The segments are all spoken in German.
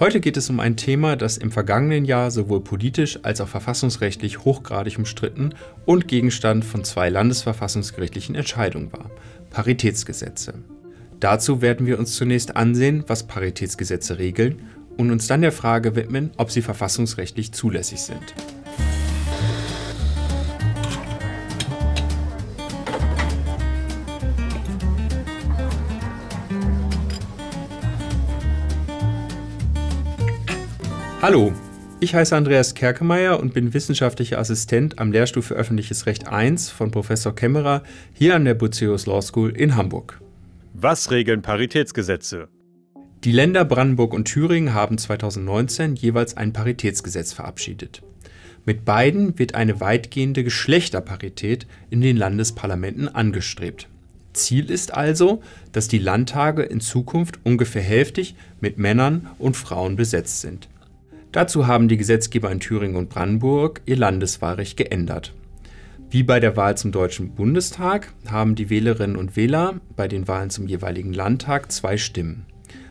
Heute geht es um ein Thema, das im vergangenen Jahr sowohl politisch als auch verfassungsrechtlich hochgradig umstritten und Gegenstand von zwei landesverfassungsgerichtlichen Entscheidungen war, Paritätsgesetze. Dazu werden wir uns zunächst ansehen, was Paritätsgesetze regeln und uns dann der Frage widmen, ob sie verfassungsrechtlich zulässig sind. Hallo, ich heiße Andreas Kerkemeyer und bin wissenschaftlicher Assistent am Lehrstuhl für Öffentliches Recht 1 von Professor Kämmerer hier an der Bucerius Law School in Hamburg. Was regeln Paritätsgesetze? Die Länder Brandenburg und Thüringen haben 2019 jeweils ein Paritätsgesetz verabschiedet. Mit beiden wird eine weitgehende Geschlechterparität in den Landesparlamenten angestrebt. Ziel ist also, dass die Landtage in Zukunft ungefähr hälftig mit Männern und Frauen besetzt sind. Dazu haben die Gesetzgeber in Thüringen und Brandenburg ihr Landeswahlrecht geändert. Wie bei der Wahl zum Deutschen Bundestag haben die Wählerinnen und Wähler bei den Wahlen zum jeweiligen Landtag zwei Stimmen.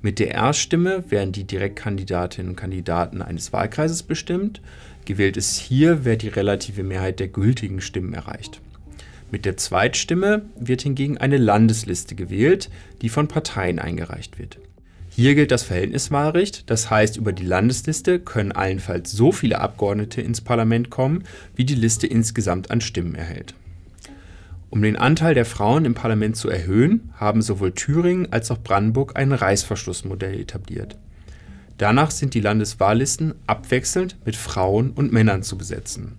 Mit der Erststimme werden die Direktkandidatinnen und Kandidaten eines Wahlkreises bestimmt. Gewählt ist hier, wer die relative Mehrheit der gültigen Stimmen erreicht. Mit der Zweitstimme wird hingegen eine Landesliste gewählt, die von Parteien eingereicht wird. Hier gilt das Verhältniswahlrecht, das heißt, über die Landesliste können allenfalls so viele Abgeordnete ins Parlament kommen, wie die Liste insgesamt an Stimmen erhält. Um den Anteil der Frauen im Parlament zu erhöhen, haben sowohl Thüringen als auch Brandenburg ein Reißverschlussmodell etabliert. Danach sind die Landeswahllisten abwechselnd mit Frauen und Männern zu besetzen.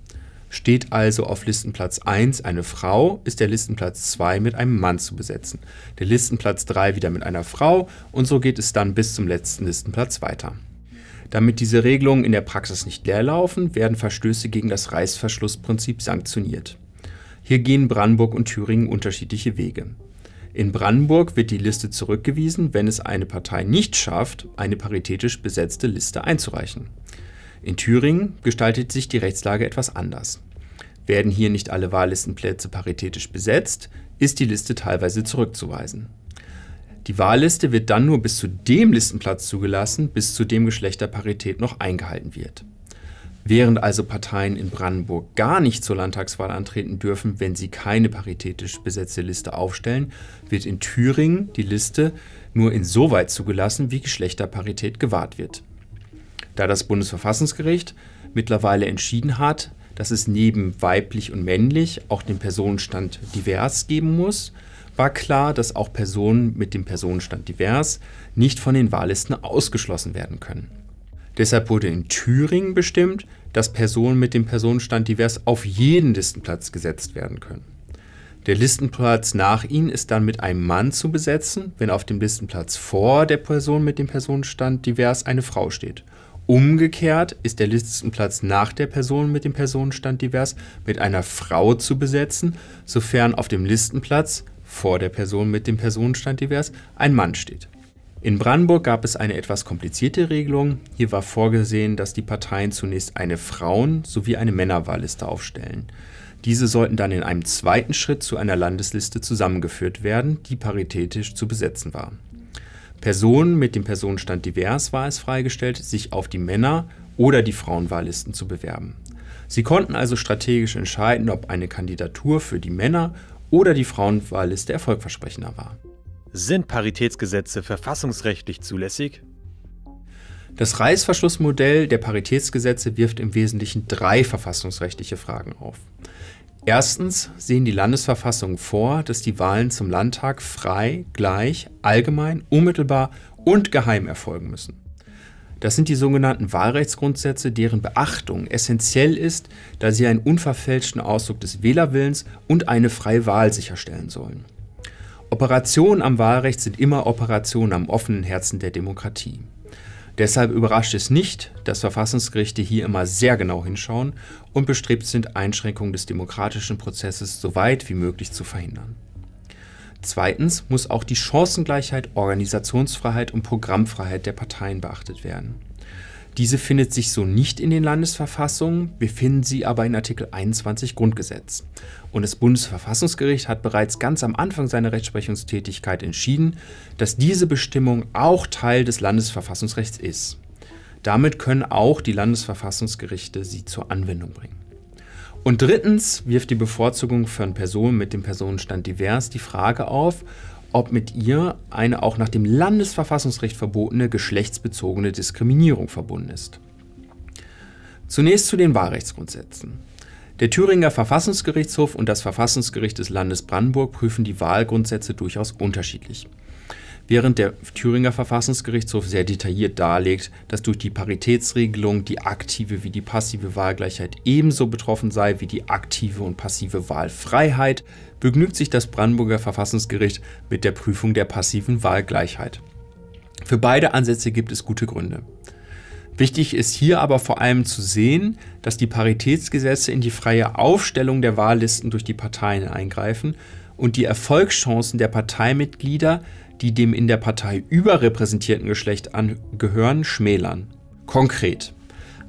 Steht also auf Listenplatz 1 eine Frau, ist der Listenplatz 2 mit einem Mann zu besetzen, der Listenplatz 3 wieder mit einer Frau und so geht es dann bis zum letzten Listenplatz weiter. Damit diese Regelungen in der Praxis nicht leerlaufen, werden Verstöße gegen das Reißverschlussprinzip sanktioniert. Hier gehen Brandenburg und Thüringen unterschiedliche Wege. In Brandenburg wird die Liste zurückgewiesen, wenn es eine Partei nicht schafft, eine paritätisch besetzte Liste einzureichen. In Thüringen gestaltet sich die Rechtslage etwas anders. Werden hier nicht alle Wahllistenplätze paritätisch besetzt, ist die Liste teilweise zurückzuweisen. Die Wahlliste wird dann nur bis zu dem Listenplatz zugelassen, bis zu dem Geschlechterparität noch eingehalten wird. Während also Parteien in Brandenburg gar nicht zur Landtagswahl antreten dürfen, wenn sie keine paritätisch besetzte Liste aufstellen, wird in Thüringen die Liste nur insoweit zugelassen, wie Geschlechterparität gewahrt wird da das Bundesverfassungsgericht mittlerweile entschieden hat, dass es neben weiblich und männlich auch den Personenstand divers geben muss, war klar, dass auch Personen mit dem Personenstand divers nicht von den Wahllisten ausgeschlossen werden können. Deshalb wurde in Thüringen bestimmt, dass Personen mit dem Personenstand divers auf jeden Listenplatz gesetzt werden können. Der Listenplatz nach ihnen ist dann mit einem Mann zu besetzen, wenn auf dem Listenplatz vor der Person mit dem Personenstand divers eine Frau steht. Umgekehrt ist der Listenplatz nach der Person mit dem Personenstand divers mit einer Frau zu besetzen, sofern auf dem Listenplatz vor der Person mit dem Personenstand divers ein Mann steht. In Brandenburg gab es eine etwas komplizierte Regelung. Hier war vorgesehen, dass die Parteien zunächst eine Frauen- sowie eine Männerwahlliste aufstellen. Diese sollten dann in einem zweiten Schritt zu einer Landesliste zusammengeführt werden, die paritätisch zu besetzen war. Personen mit dem Personenstand divers war es freigestellt, sich auf die Männer- oder die Frauenwahllisten zu bewerben. Sie konnten also strategisch entscheiden, ob eine Kandidatur für die Männer- oder die Frauenwahlliste erfolgversprechender war. Sind Paritätsgesetze verfassungsrechtlich zulässig? Das Reißverschlussmodell der Paritätsgesetze wirft im Wesentlichen drei verfassungsrechtliche Fragen auf. Erstens sehen die Landesverfassungen vor, dass die Wahlen zum Landtag frei, gleich, allgemein, unmittelbar und geheim erfolgen müssen. Das sind die sogenannten Wahlrechtsgrundsätze, deren Beachtung essentiell ist, da sie einen unverfälschten Ausdruck des Wählerwillens und eine freie Wahl sicherstellen sollen. Operationen am Wahlrecht sind immer Operationen am offenen Herzen der Demokratie. Deshalb überrascht es nicht, dass Verfassungsgerichte hier immer sehr genau hinschauen und bestrebt sind, Einschränkungen des demokratischen Prozesses so weit wie möglich zu verhindern. Zweitens muss auch die Chancengleichheit, Organisationsfreiheit und Programmfreiheit der Parteien beachtet werden. Diese findet sich so nicht in den Landesverfassungen, wir finden sie aber in Artikel 21 Grundgesetz. Und das Bundesverfassungsgericht hat bereits ganz am Anfang seiner Rechtsprechungstätigkeit entschieden, dass diese Bestimmung auch Teil des Landesverfassungsrechts ist. Damit können auch die Landesverfassungsgerichte sie zur Anwendung bringen. Und drittens wirft die Bevorzugung von Personen mit dem Personenstand divers die Frage auf, ob mit ihr eine auch nach dem Landesverfassungsrecht verbotene geschlechtsbezogene Diskriminierung verbunden ist. Zunächst zu den Wahlrechtsgrundsätzen. Der Thüringer Verfassungsgerichtshof und das Verfassungsgericht des Landes Brandenburg prüfen die Wahlgrundsätze durchaus unterschiedlich während der Thüringer Verfassungsgerichtshof sehr detailliert darlegt, dass durch die Paritätsregelung die aktive wie die passive Wahlgleichheit ebenso betroffen sei wie die aktive und passive Wahlfreiheit, begnügt sich das Brandenburger Verfassungsgericht mit der Prüfung der passiven Wahlgleichheit. Für beide Ansätze gibt es gute Gründe. Wichtig ist hier aber vor allem zu sehen, dass die Paritätsgesetze in die freie Aufstellung der Wahllisten durch die Parteien eingreifen und die Erfolgschancen der Parteimitglieder die dem in der Partei überrepräsentierten Geschlecht angehören, schmälern. Konkret.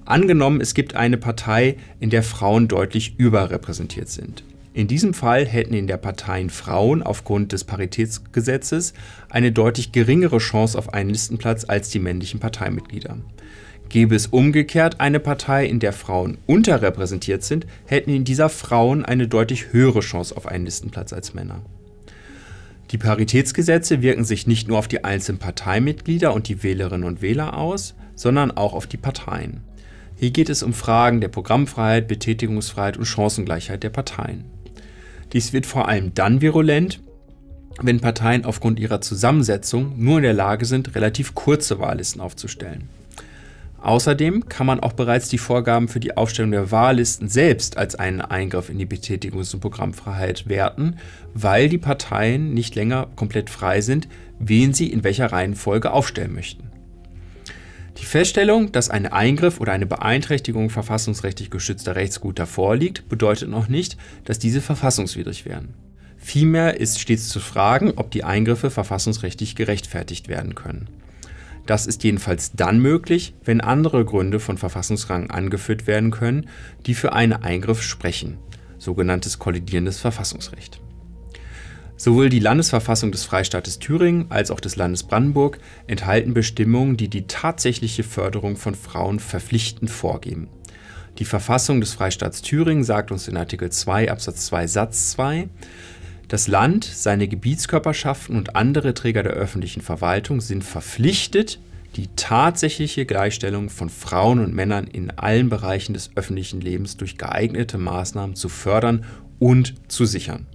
Angenommen, es gibt eine Partei, in der Frauen deutlich überrepräsentiert sind. In diesem Fall hätten in der Partei Frauen aufgrund des Paritätsgesetzes eine deutlich geringere Chance auf einen Listenplatz als die männlichen Parteimitglieder. Gäbe es umgekehrt eine Partei, in der Frauen unterrepräsentiert sind, hätten in dieser Frauen eine deutlich höhere Chance auf einen Listenplatz als Männer. Die Paritätsgesetze wirken sich nicht nur auf die einzelnen Parteimitglieder und die Wählerinnen und Wähler aus, sondern auch auf die Parteien. Hier geht es um Fragen der Programmfreiheit, Betätigungsfreiheit und Chancengleichheit der Parteien. Dies wird vor allem dann virulent, wenn Parteien aufgrund ihrer Zusammensetzung nur in der Lage sind, relativ kurze Wahllisten aufzustellen. Außerdem kann man auch bereits die Vorgaben für die Aufstellung der Wahllisten selbst als einen Eingriff in die Betätigungs- und Programmfreiheit werten, weil die Parteien nicht länger komplett frei sind, wen sie in welcher Reihenfolge aufstellen möchten. Die Feststellung, dass ein Eingriff oder eine Beeinträchtigung verfassungsrechtlich geschützter Rechtsguter vorliegt, bedeutet noch nicht, dass diese verfassungswidrig wären. Vielmehr ist stets zu fragen, ob die Eingriffe verfassungsrechtlich gerechtfertigt werden können. Das ist jedenfalls dann möglich, wenn andere Gründe von Verfassungsrang angeführt werden können, die für einen Eingriff sprechen, sogenanntes kollidierendes Verfassungsrecht. Sowohl die Landesverfassung des Freistaates Thüringen als auch des Landes Brandenburg enthalten Bestimmungen, die die tatsächliche Förderung von Frauen verpflichtend vorgeben. Die Verfassung des Freistaats Thüringen sagt uns in Artikel 2 Absatz 2 Satz 2, das Land, seine Gebietskörperschaften und andere Träger der öffentlichen Verwaltung sind verpflichtet, die tatsächliche Gleichstellung von Frauen und Männern in allen Bereichen des öffentlichen Lebens durch geeignete Maßnahmen zu fördern und zu sichern.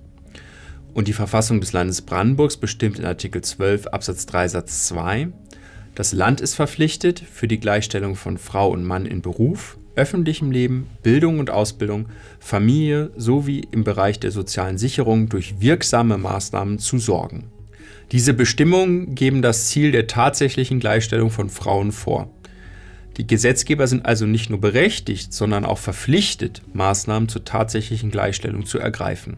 Und die Verfassung des Landes Brandenburgs bestimmt in Artikel 12 Absatz 3 Satz 2, das Land ist verpflichtet, für die Gleichstellung von Frau und Mann in Beruf, öffentlichem Leben, Bildung und Ausbildung, Familie sowie im Bereich der sozialen Sicherung durch wirksame Maßnahmen zu sorgen. Diese Bestimmungen geben das Ziel der tatsächlichen Gleichstellung von Frauen vor. Die Gesetzgeber sind also nicht nur berechtigt, sondern auch verpflichtet, Maßnahmen zur tatsächlichen Gleichstellung zu ergreifen.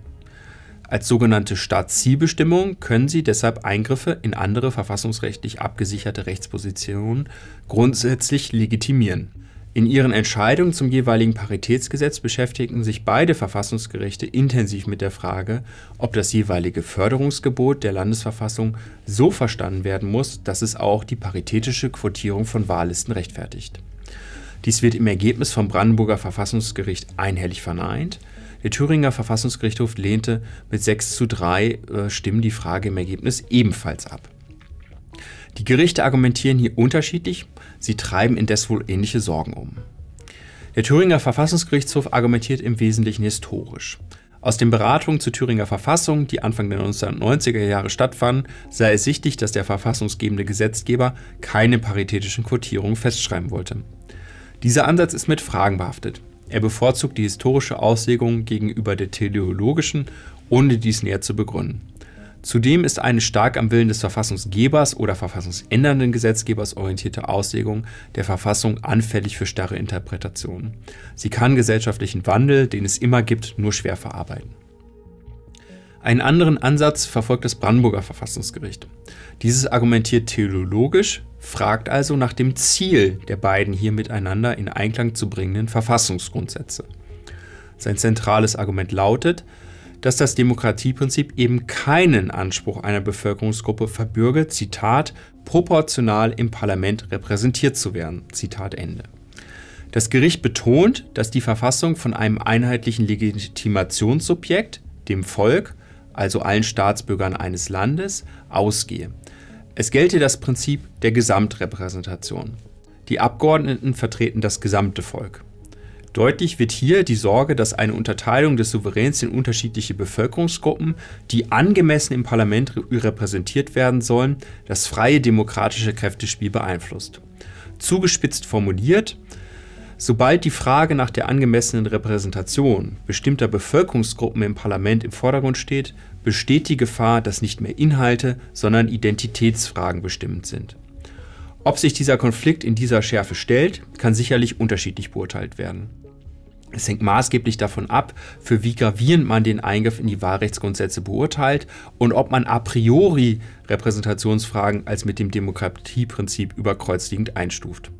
Als sogenannte Staatszielbestimmung können sie deshalb Eingriffe in andere verfassungsrechtlich abgesicherte Rechtspositionen grundsätzlich legitimieren. In ihren Entscheidungen zum jeweiligen Paritätsgesetz beschäftigten sich beide Verfassungsgerichte intensiv mit der Frage, ob das jeweilige Förderungsgebot der Landesverfassung so verstanden werden muss, dass es auch die paritätische Quotierung von Wahllisten rechtfertigt. Dies wird im Ergebnis vom Brandenburger Verfassungsgericht einhellig verneint. Der Thüringer Verfassungsgerichtshof lehnte mit 6 zu 3 äh, Stimmen die Frage im Ergebnis ebenfalls ab. Die Gerichte argumentieren hier unterschiedlich, sie treiben indes wohl ähnliche Sorgen um. Der Thüringer Verfassungsgerichtshof argumentiert im Wesentlichen historisch. Aus den Beratungen zur Thüringer Verfassung, die Anfang der 1990er Jahre stattfanden, sei es sichtlich, dass der verfassungsgebende Gesetzgeber keine paritätischen Quotierungen festschreiben wollte. Dieser Ansatz ist mit Fragen behaftet. Er bevorzugt die historische Auslegung gegenüber der teleologischen, ohne dies näher zu begründen. Zudem ist eine stark am Willen des Verfassungsgebers oder verfassungsändernden Gesetzgebers orientierte Auslegung der Verfassung anfällig für starre Interpretationen. Sie kann gesellschaftlichen Wandel, den es immer gibt, nur schwer verarbeiten. Einen anderen Ansatz verfolgt das Brandenburger Verfassungsgericht. Dieses argumentiert theologisch, fragt also nach dem Ziel der beiden hier miteinander in Einklang zu bringenden Verfassungsgrundsätze. Sein zentrales Argument lautet, dass das Demokratieprinzip eben keinen Anspruch einer Bevölkerungsgruppe verbürge, Zitat, proportional im Parlament repräsentiert zu werden. Zitat Ende. Das Gericht betont, dass die Verfassung von einem einheitlichen Legitimationssubjekt, dem Volk, also allen Staatsbürgern eines Landes, ausgehe. Es gelte das Prinzip der Gesamtrepräsentation. Die Abgeordneten vertreten das gesamte Volk. Deutlich wird hier die Sorge, dass eine Unterteilung des Souveräns in unterschiedliche Bevölkerungsgruppen, die angemessen im Parlament repräsentiert werden sollen, das freie demokratische Kräftespiel beeinflusst. Zugespitzt formuliert, sobald die Frage nach der angemessenen Repräsentation bestimmter Bevölkerungsgruppen im Parlament im Vordergrund steht, besteht die Gefahr, dass nicht mehr Inhalte, sondern Identitätsfragen bestimmend sind. Ob sich dieser Konflikt in dieser Schärfe stellt, kann sicherlich unterschiedlich beurteilt werden. Es hängt maßgeblich davon ab, für wie gravierend man den Eingriff in die Wahlrechtsgrundsätze beurteilt und ob man a priori Repräsentationsfragen als mit dem Demokratieprinzip überkreuzliegend einstuft.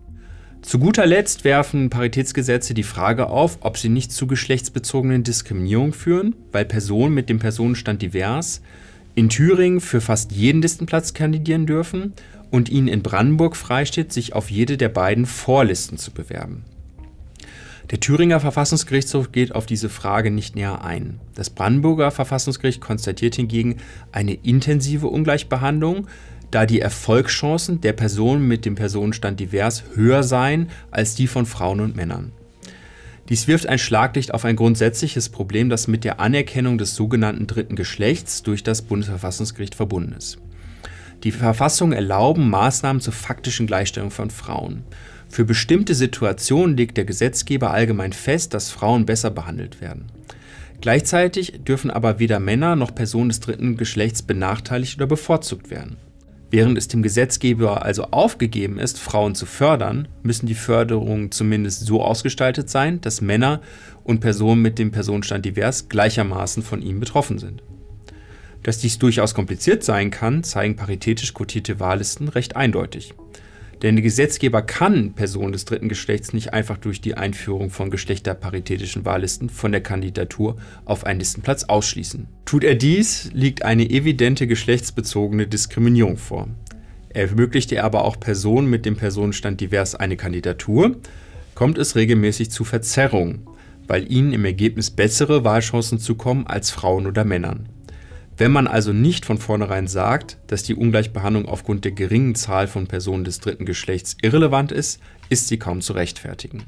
Zu guter Letzt werfen Paritätsgesetze die Frage auf, ob sie nicht zu geschlechtsbezogenen Diskriminierung führen, weil Personen mit dem Personenstand divers in Thüringen für fast jeden Listenplatz kandidieren dürfen und ihnen in Brandenburg freisteht, sich auf jede der beiden Vorlisten zu bewerben. Der Thüringer Verfassungsgerichtshof geht auf diese Frage nicht näher ein. Das Brandenburger Verfassungsgericht konstatiert hingegen eine intensive Ungleichbehandlung, da die Erfolgschancen der Personen mit dem Personenstand divers höher seien als die von Frauen und Männern. Dies wirft ein Schlaglicht auf ein grundsätzliches Problem, das mit der Anerkennung des sogenannten dritten Geschlechts durch das Bundesverfassungsgericht verbunden ist. Die Verfassungen erlauben Maßnahmen zur faktischen Gleichstellung von Frauen. Für bestimmte Situationen legt der Gesetzgeber allgemein fest, dass Frauen besser behandelt werden. Gleichzeitig dürfen aber weder Männer noch Personen des dritten Geschlechts benachteiligt oder bevorzugt werden. Während es dem Gesetzgeber also aufgegeben ist, Frauen zu fördern, müssen die Förderungen zumindest so ausgestaltet sein, dass Männer und Personen mit dem Personenstand divers gleichermaßen von ihnen betroffen sind. Dass dies durchaus kompliziert sein kann, zeigen paritätisch quotierte Wahllisten recht eindeutig. Denn der Gesetzgeber kann Personen des dritten Geschlechts nicht einfach durch die Einführung von geschlechterparitätischen Wahllisten von der Kandidatur auf einen Listenplatz ausschließen. Tut er dies, liegt eine evidente geschlechtsbezogene Diskriminierung vor. Er ermöglicht er aber auch Personen mit dem Personenstand divers eine Kandidatur, kommt es regelmäßig zu Verzerrungen, weil ihnen im Ergebnis bessere Wahlchancen zukommen als Frauen oder Männern. Wenn man also nicht von vornherein sagt, dass die Ungleichbehandlung aufgrund der geringen Zahl von Personen des dritten Geschlechts irrelevant ist, ist sie kaum zu rechtfertigen.